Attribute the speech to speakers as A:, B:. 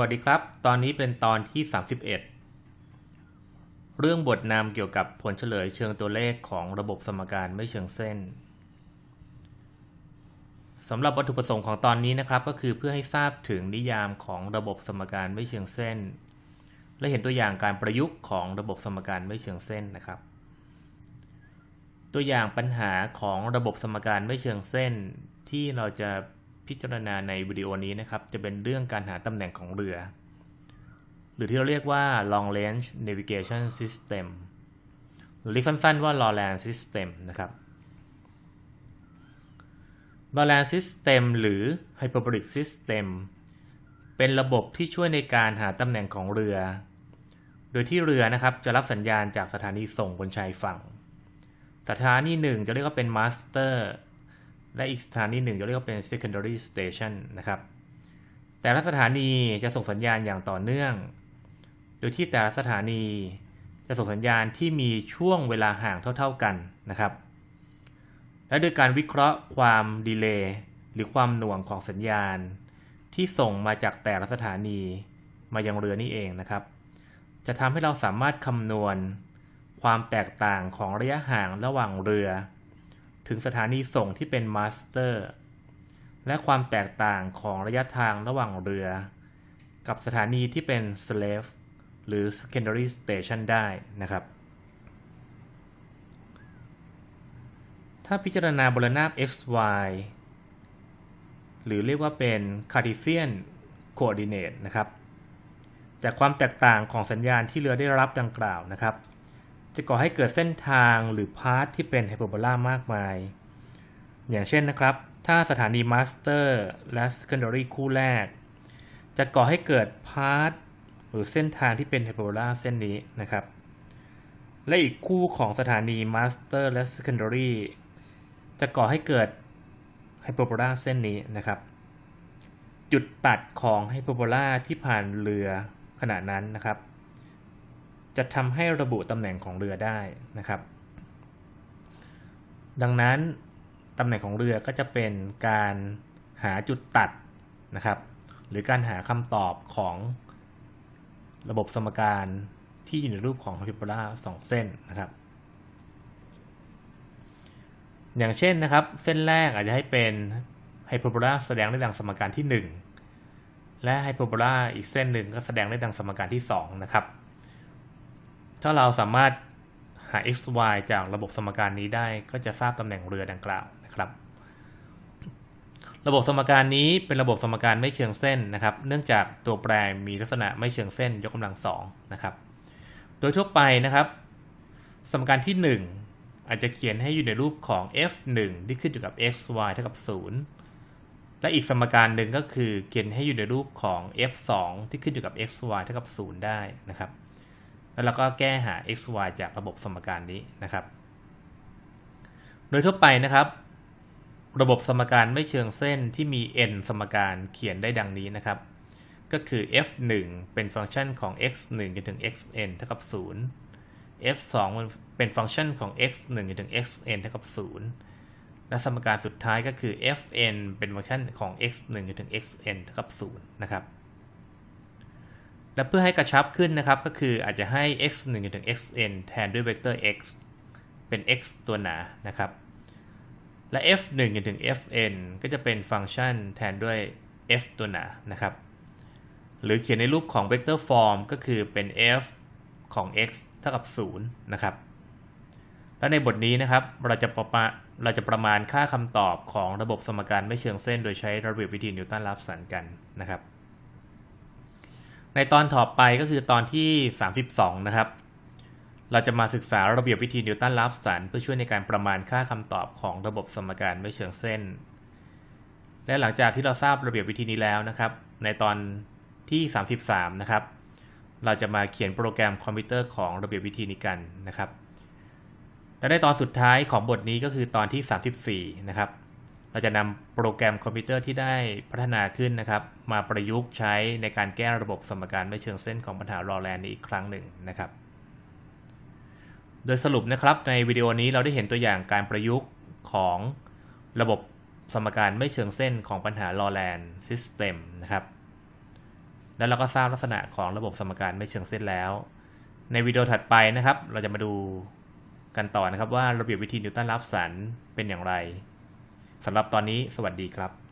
A: วัสดีครับ ตอนนี้เป็นตอนที่31เรื่องบทนำเกี่ยวกับผลเฉลยเชิงตัวเลขของระบบสมการไม่เชิงเส้นสำหรับวัตถุประสงค์ของตอนนี้นะครับ ก็คือเพื่อให้ทราบถึงนิยามของระบบสมการไม่เชิงเส้น และเห็นตัวอย่างการประยุกต์ของระบบสมการไม่เชิงเส้นนะครับ ตัวอย่างปัญหาของระบบสมการไม่เชิงเส้น ที่เราจะพิจารณาในวิดีโอนี้นะครับจะเป็นเรื่องการหาตำแหน่งของเรือ หรือที่เราเรียกว่า long range navigation system หรือเรียกสั้นๆว่า LORAN system นะครับ LORAN system หรือ hyperbolic system เป็นระบบที่ช่วยในการหาตำแหน่งของเรือ โดยที่เรือนะครับจะรับสัญญาณจากสถานีส่งบนชายฝั่ง สถานีหนึ่งจะเรียกว่าเป็น master และอีกสถานีหนึ่งจะเรียกว่าเป็น secondary station นะครับ แต่ละสถานีจะส่งสัญญาณอย่างต่อเนื่อง โดยที่แต่ละสถานีจะส่งสัญญาณที่มีช่วงเวลาห่างเท่าๆกันนะครับ และโดยการวิเคราะห์ความดีเลย์หรือความหน่วงของสัญญาณ ที่ส่งมาจากแต่ละสถานีมายังเรือนี่เองนะครับ จะทำให้เราสามารถคำนวณ ความแตกต่างของระยะห่างระหว่างเรือถึงสถานีส่งที่เป็นมาสเตอร์และความแตกต่างของระยะทางระหว่างเรือ กับสถานีที่เป็นสเลฟหรือ secondary station ได้นะครับ ถ้าพิจารณาบรนาบ xy หรือเรียกว่าเป็น Cartesian coordinate นะครับ จากความแตกต่างของสัญญาณที่เรือได้รับดังกล่าวนะครับจะก่อให้เกิดเส้นทางหรือพาร์ทที่เป็นไฮเปอร์โบลามากมาย อย่างเช่นนะครับ ถ้าสถานีมาสเตอร์และ secondary คู่แรก จะก่อให้เกิดพาร์ทหรือเส้นทางที่เป็นไฮเปอร์โบลาเส้นนี้นะครับ และอีกคู่ของสถานีมาสเตอร์และ secondary จะก่อให้เกิดไฮเปอร์โบลาเส้นนี้นะครับ จุดตัดของไฮเปอร์โบลาที่ผ่านเรือขณะนั้นนะครับจะทำให้ระบุตำแหน่งของเรือได้นะครับ ดังนั้นตำแหน่งของเรือก็จะเป็นการหาจุดตัดนะครับ หรือการหาคำตอบของระบบสมการที่อยู่ในรูปของไฮเปอร์โบลาสองเส้นนะครับ อย่างเช่นนะครับ เส้นแรกอาจจะให้เป็น ไฮเปอร์โบลาแสดงได้ดังสมการที่ 1 และไฮเปอร์โบลาอีกเส้นหนึ่งก็แสดงได้ดังสมการที่2นะครับถ้าเราสามารถหา x y จากระบบสมการนี้ได้ ก็จะทราบตำแหน่งเรือดังกล่าวนะครับ ระบบสมการนี้เป็นระบบสมการไม่เชิงเส้นนะครับ เนื่องจากตัวแปรมีลักษณะไม่เชิงเส้น ยกกำลังสองนะครับ โดยทั่วไปนะครับ สมการที่ 1 อาจจะเขียนให้อยู่ในรูปของ f 1ที่ขึ้นอยู่กับ x y เท่ากับ0และอีกสมการหนึ่งก็คือ เขียนให้อยู่ในรูปของ f 2ที่ขึ้นอยู่กับ x y เท่ากับ0ได้นะครับแล้วเราก็แก้หา x y จากระบบสมการนี้นะครับ โดยทั่วไปนะครับ ระบบสมการไม่เชิงเส้นที่มี n สมการเขียนได้ดังนี้นะครับ ก็คือ f 1เป็นฟังก์ชันของ x 1จนถึง x n เท่ากับ 0 f 2เป็นฟังก์ชันของ x 1จนถึง x n เท่ากับ 0 และสมการสุดท้ายก็คือ f n เป็นฟังก์ชันของ x 1จนถึง x n เท่ากับ0นะครับและเพื่อให้กระชับขึ้นนะครับก็คืออาจจะให้ x 1ถึง xn แทนด้วยเวกเตอร์ x เป็น x ตัวหนา นะครับ และ f 1ถึง fn ก็จะเป็นฟังก์ชันแทนด้วย f ตัวหนา นะครับ หรือเขียนในรูปของเวกเตอร์ฟอร์มก็คือเป็น f ของ x เท่ากับ0นะครับ และในบทนี้นะครับเราจะประมาเราจะประมาณค่าคำตอบของระบบสมการไม่เชิงเส้น โดยใช้ระเบียบวิธีนิวตันลับสันกันนะครับในตอนต่อไปก็คือตอนที่ 32 นะครับ เราจะมาศึกษาระเบียบวิธีนิวตันราฟสันเพื่อช่วยในการประมาณค่าคำตอบของระบบสมการไม่เชิงเส้น และหลังจากที่เราทราบระเบียบวิธีนี้แล้วนะครับ ในตอนที่ 33 นะครับ เราจะมาเขียนโปรแกรมคอมพิวเตอร์ของระเบียบวิธีนี้กันนะครับ และในตอนสุดท้ายของบทนี้ก็คือตอนที่ 34 นะครับเราจะนำโปรแกรมคอมพิวเตอร์ที่ได้พัฒนาขึ้นนะครับ มาประยุกต์ใช้ในการแก้ระบบสมการไม่เชิงเส้นของปัญหารอแลนด์อีกครั้งหนึ่งนะครับ โดยสรุปนะครับในวิดีโอนี้เราได้เห็นตัวอย่างการประยุกต์ของระบบสมการไม่เชิงเส้นของปัญหารอแลนซิสเต็มนะครับ แล้วเราก็ทราบลักษณะของระบบสมการไม่เชิงเส้นแล้ว ในวิดีโอถัดไปนะครับ เราจะมาดูกันต่อนะครับ ว่าระเบียบวิธีนิวตันรับสันเป็นอย่างไรสำหรับตอนนี้สวัสดีครับ